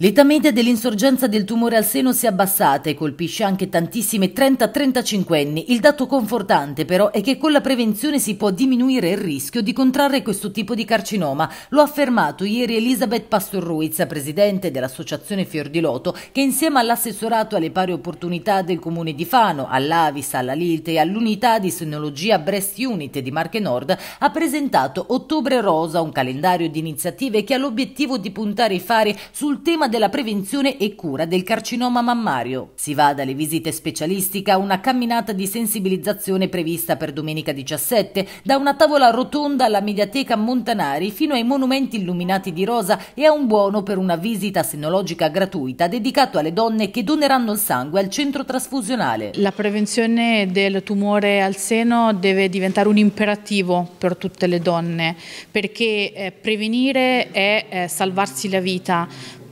L'età media dell'insorgenza del tumore al seno si è abbassata e colpisce anche tantissime 30-35 anni. Il dato confortante però è che con la prevenzione si può diminuire il rischio di contrarre questo tipo di carcinoma. Lo ha affermato ieri Elisabeth Pastor Ruiz, presidente dell'associazione Fior di Loto, che insieme all'assessorato alle pari opportunità del comune di Fano, all'Avis, alla Lilte e all'unità di sinologia Breast Unit di Marche Nord ha presentato Ottobre Rosa, un calendario di iniziative che ha l'obiettivo di puntare i fari sul tema della prevenzione e cura del carcinoma mammario. Si va dalle visite specialistiche a una camminata di sensibilizzazione prevista per domenica 17, da una tavola rotonda alla Mediateca Montanari fino ai monumenti illuminati di rosa e a un buono per una visita senologica gratuita dedicato alle donne che doneranno il sangue al centro trasfusionale. La prevenzione del tumore al seno deve diventare un imperativo per tutte le donne perché eh, prevenire è eh, salvarsi la vita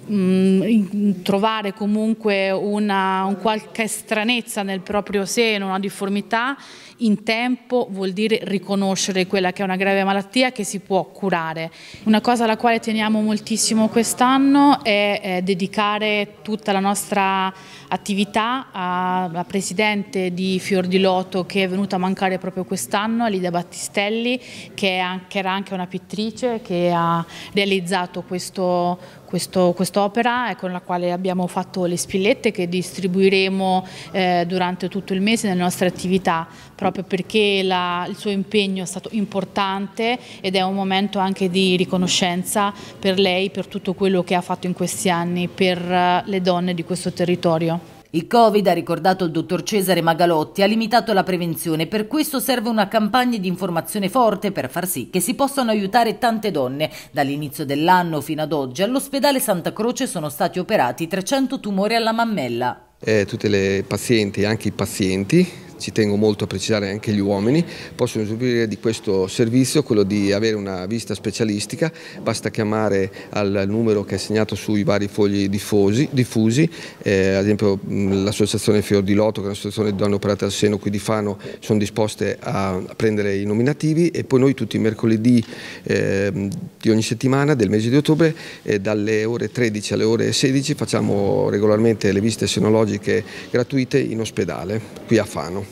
Mm, trovare comunque una un qualche stranezza nel proprio seno, una difformità, in tempo vuol dire riconoscere quella che è una grave malattia che si può curare. Una cosa alla quale teniamo moltissimo quest'anno è, è dedicare tutta la nostra attività alla presidente di Fior di Loto che è venuta a mancare proprio quest'anno, Alidia Battistelli, che, anche, era anche una pittrice che ha realizzato questo, questo, questo quest'opera con la quale abbiamo fatto le spillette che distribuiremo eh, durante tutto il mese nelle nostre attività, proprio perché la, il suo impegno è stato importante ed è un momento anche di riconoscenza per lei, per tutto quello che ha fatto in questi anni, per eh, le donne di questo territorio. Il Covid, ha ricordato il dottor Cesare Magalotti, ha limitato la prevenzione, per questo serve una campagna di informazione forte per far sì che si possano aiutare tante donne. Dall'inizio dell'anno fino ad oggi all'ospedale Santa Croce sono stati operati 300 tumori alla mammella. Eh, tutte le pazienti, anche i pazienti, ci tengo molto a precisare anche gli uomini, possono usufruire di questo servizio, quello di avere una vista specialistica, basta chiamare al numero che è segnato sui vari fogli diffusi, diffusi eh, ad esempio mm, l'associazione Fior di Loto, che è un'associazione di donne operate al seno qui di Fano, sono disposte a prendere i nominativi e poi noi tutti i mercoledì eh, di ogni settimana del mese di ottobre eh, dalle ore 13 alle ore 16 facciamo regolarmente le viste senologiche gratuite in ospedale qui a Fano.